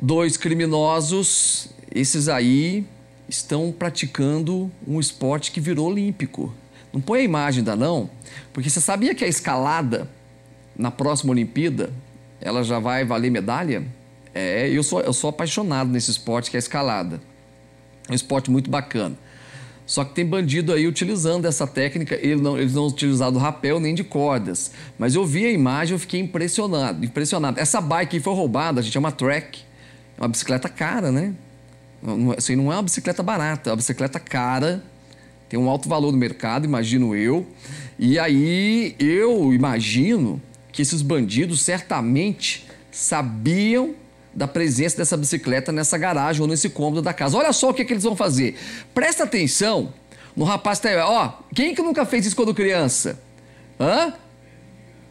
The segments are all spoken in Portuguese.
dois criminosos, esses aí estão praticando um esporte que virou olímpico. Não põe a imagem da não, porque você sabia que a escalada na próxima Olimpíada ela já vai valer medalha? É, eu sou, eu sou apaixonado nesse esporte que é a escalada. É um esporte muito bacana. Só que tem bandido aí utilizando essa técnica, eles não, eles não utilizaram rapel nem de cordas. Mas eu vi a imagem, eu fiquei impressionado, impressionado. Essa bike foi roubada, a gente é uma track é uma bicicleta cara, né? É, isso aí não é uma bicicleta barata, é uma bicicleta cara, tem um alto valor no mercado, imagino eu. E aí eu imagino que esses bandidos certamente sabiam da presença dessa bicicleta nessa garagem ou nesse cômodo da casa. Olha só o que, é que eles vão fazer. Presta atenção no rapaz tá ó, quem que nunca fez isso quando criança? Hã?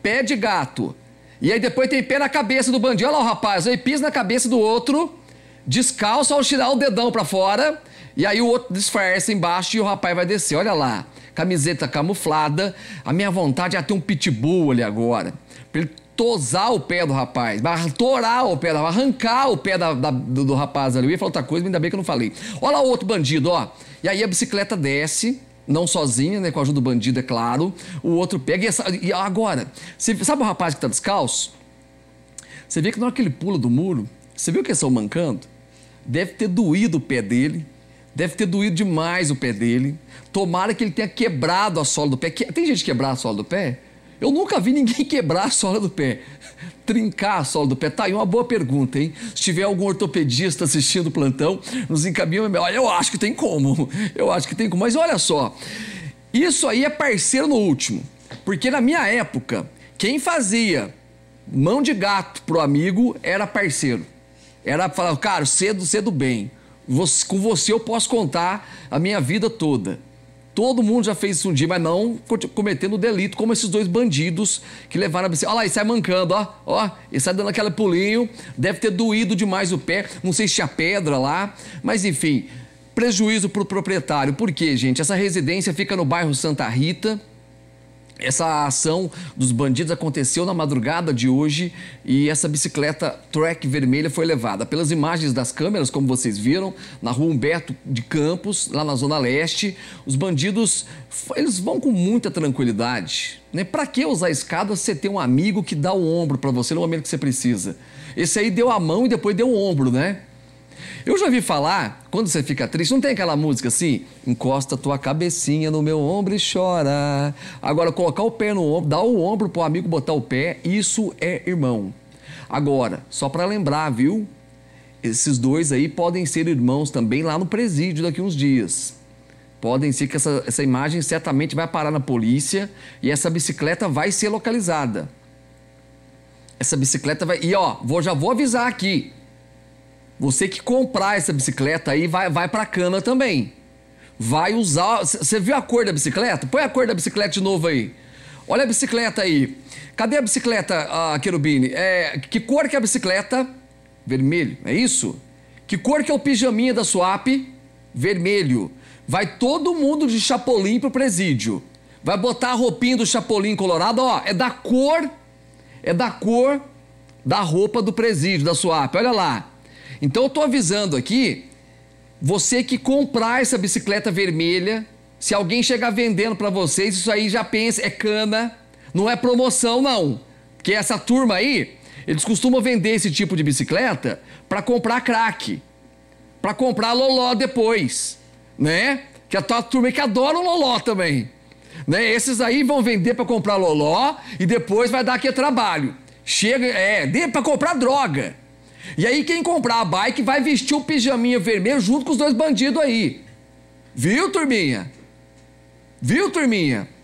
Pé de gato. E aí depois tem pé na cabeça do bandido. Olha lá o rapaz, aí pisa na cabeça do outro, descalço ao tirar o dedão para fora, e aí o outro disfarça embaixo e o rapaz vai descer. Olha lá, camiseta camuflada. A minha vontade é ter um pitbull ali agora. Pra ele tosar o pé do rapaz, torar o pé, arrancar o pé da, da, do, do, rapaz ali. Eu ia falar outra coisa, mas ainda bem que eu não falei. Olha lá o outro bandido, ó. E aí a bicicleta desce não sozinha, né? Com a ajuda do bandido, é claro. O outro pega e, essa, e agora, você, sabe o rapaz que tá descalço? Você vê que na hora que ele pula do muro, você viu que eles estão mancando? Deve ter doído o pé dele, deve ter doído demais o pé dele. Tomara que ele tenha quebrado a sola do pé. Tem gente quebrar a sola do pé? Eu nunca vi ninguém quebrar a sola do pé. Trincar a sola do pé. Tá aí uma boa pergunta, hein? Se tiver algum ortopedista assistindo o plantão, nos encaminha. Olha, eu acho que tem como. Eu acho que tem como. Mas olha só. Isso aí é parceiro no último. Porque na minha época, quem fazia mão de gato pro amigo era parceiro. Era falar, cara, cedo, cedo bem. Você, com você eu posso contar a minha vida toda. Todo mundo já fez isso um dia, mas não cometendo delito, como esses dois bandidos que levaram a bicicleta. Olha lá, e sai mancando, ó, ó, e sai dando aquele pulinho. Deve ter doído demais o pé, não sei se tinha pedra lá, mas enfim, prejuízo para o proprietário. Por quê, gente? Essa residência fica no bairro Santa Rita. Essa ação dos bandidos aconteceu na madrugada de hoje e essa bicicleta Trek vermelha foi levada. Pelas imagens das câmeras, como vocês viram, na rua Humberto de Campos, lá na Zona Leste, os bandidos eles vão com muita tranquilidade. Né? Para que usar a escada se você tem um amigo que dá o ombro para você no momento que você precisa? Esse aí deu a mão e depois deu o ombro, né? Eu já ouvi falar, quando você fica triste, não tem aquela música assim? Encosta tua cabecinha no meu ombro e chora. Agora, colocar o pé no ombro, dar o ombro pro amigo botar o pé, isso é irmão. Agora, só para lembrar, viu? Esses dois aí podem ser irmãos também lá no presídio daqui uns dias. Podem ser que essa, essa imagem certamente vai parar na polícia e essa bicicleta vai ser localizada. Essa bicicleta vai. E ó, vou, já vou avisar aqui. Você que comprar essa bicicleta aí vai, vai pra cana também. Vai usar. Você viu a cor da bicicleta? Põe a cor da bicicleta de novo aí. Olha a bicicleta aí. Cadê a bicicleta, ah, Querubini? É, que cor que é a bicicleta? Vermelho, é isso? Que cor que é o pijaminha da Swap? Vermelho. Vai todo mundo de chapolim pro presídio. Vai botar a roupinha do chapolim colorado, ó, é da cor, é da cor da roupa do presídio, da Swap. Olha lá. Então eu estou avisando aqui, você que comprar essa bicicleta vermelha, se alguém chegar vendendo para vocês, isso aí já pensa, é cana, não é promoção não. Porque essa turma aí, eles costumam vender esse tipo de bicicleta para comprar crack, para comprar loló depois, né? Que a tua turma que adora o loló também. Né? Esses aí vão vender para comprar loló e depois vai dar aqui trabalho. Chega, é, para comprar droga. E aí quem comprar a bike vai vestir o pijaminha vermelho junto com os dois bandidos aí. Viu, turminha? Viu, turminha?